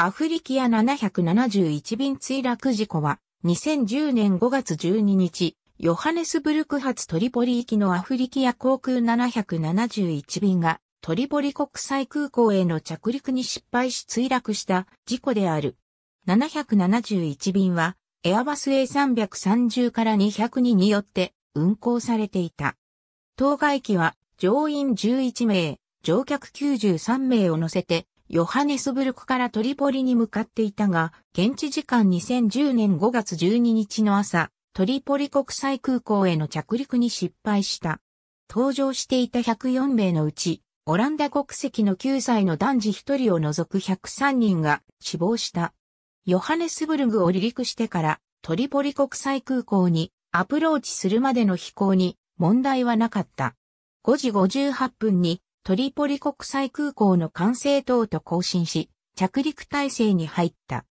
アフリキア771便墜落事故は、2010年5月12日、ヨハネスブルク発トリポリ行きのアフリキア航空771便が、トリポリ国際空港への着陸に失敗し墜落した事故である。771便は、エアバス A330 から200にによって運航されていた。当該機は、乗員11名、乗客93名を乗せて、ヨハネスブルクからトリポリに向かっていたが、現地時間2010年5月12日の朝、トリポリ国際空港への着陸に失敗した。搭乗していた104名のうち、オランダ国籍の9歳の男児1人を除く103人が死亡した。ヨハネスブルグを離陸してからトリポリ国際空港にアプローチするまでの飛行に問題はなかった。5時58分にトリポリ国際空港の管制塔と交信し、着陸体制に入った。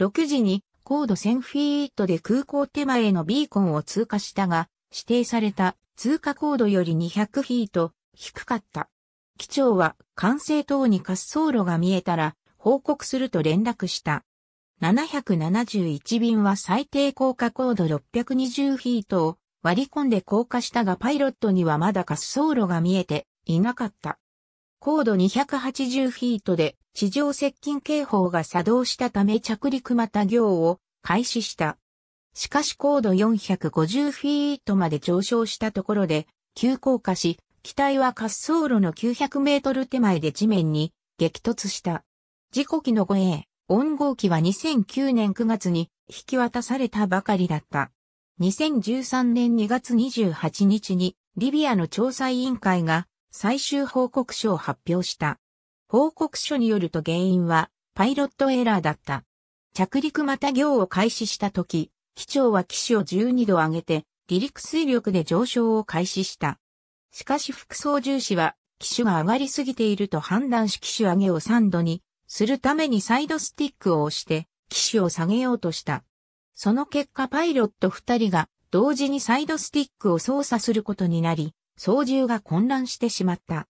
6時に高度1000フィートで空港手前のビーコンを通過したが、指定された通過高度より200フィート低かった。機長は管制塔に滑走路が見えたら報告すると連絡した。771便は最低降下高度620フィートを割り込んで降下したがパイロットにはまだ滑走路が見えていなかった。高度280フィートで地上接近警報が作動したため着陸また行を開始した。しかし高度450フィートまで上昇したところで急降下し、機体は滑走路の900メートル手前で地面に激突した。事故機の護衛、音号機は2009年9月に引き渡されたばかりだった。2013年2月28日にリビアの調査委員会が最終報告書を発表した。報告書によると原因はパイロットエラーだった。着陸また行を開始した時、機長は機種を12度上げて離陸水力で上昇を開始した。しかし副操縦士は機種が上がりすぎていると判断し機種上げを3度にするためにサイドスティックを押して機種を下げようとした。その結果パイロット2人が同時にサイドスティックを操作することになり、操縦が混乱してしまった。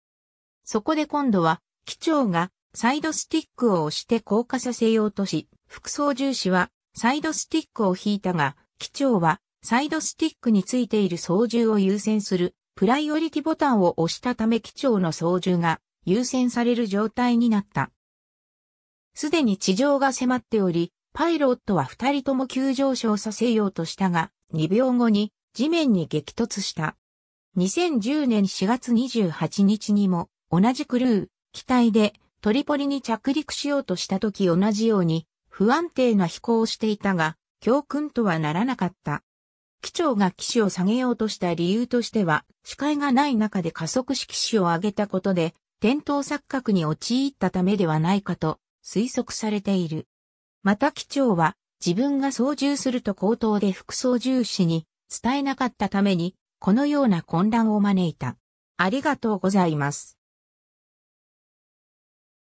そこで今度は、機長がサイドスティックを押して降下させようとし、副操縦士はサイドスティックを引いたが、機長はサイドスティックについている操縦を優先するプライオリティボタンを押したため機長の操縦が優先される状態になった。すでに地上が迫っており、パイロットは二人とも急上昇させようとしたが、2秒後に地面に激突した。2010年4月28日にも同じクルー、機体でトリポリに着陸しようとした時同じように不安定な飛行をしていたが、教訓とはならなかった。機長が機種を下げようとした理由としては、視界がない中で加速式機種を上げたことで、転倒錯覚に陥ったためではないかと推測されている。また機長は、自分が操縦すると口頭で副操縦士に伝えなかったために、このような混乱を招いた。ありがとうございます。